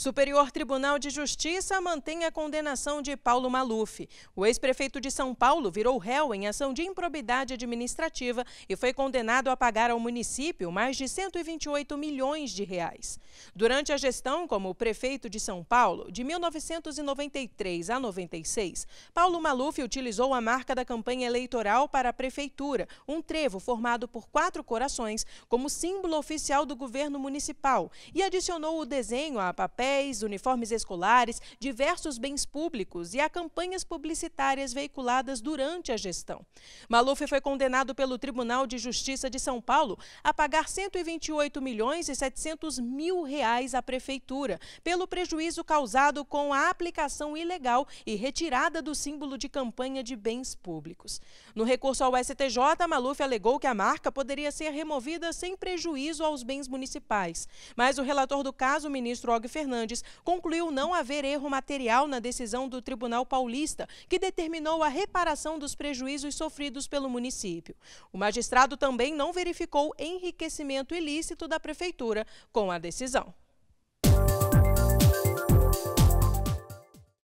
Superior Tribunal de Justiça mantém a condenação de Paulo Maluf. O ex-prefeito de São Paulo virou réu em ação de improbidade administrativa e foi condenado a pagar ao município mais de 128 milhões de reais. Durante a gestão como prefeito de São Paulo, de 1993 a 96, Paulo Maluf utilizou a marca da campanha eleitoral para a prefeitura, um trevo formado por quatro corações, como símbolo oficial do governo municipal, e adicionou o desenho a papel papéis, uniformes escolares, diversos bens públicos e a campanhas publicitárias veiculadas durante a gestão. Maluf foi condenado pelo Tribunal de Justiça de São Paulo a pagar 128 milhões e 700 mil reais à prefeitura pelo prejuízo causado com a aplicação ilegal e retirada do símbolo de campanha de bens públicos. No recurso ao STJ, Maluf alegou que a marca poderia ser removida sem prejuízo aos bens municipais, mas o relator do caso, o ministro Og Fernandes, Fernandes concluiu não haver erro material na decisão do Tribunal Paulista, que determinou a reparação dos prejuízos sofridos pelo município. O magistrado também não verificou enriquecimento ilícito da prefeitura com a decisão.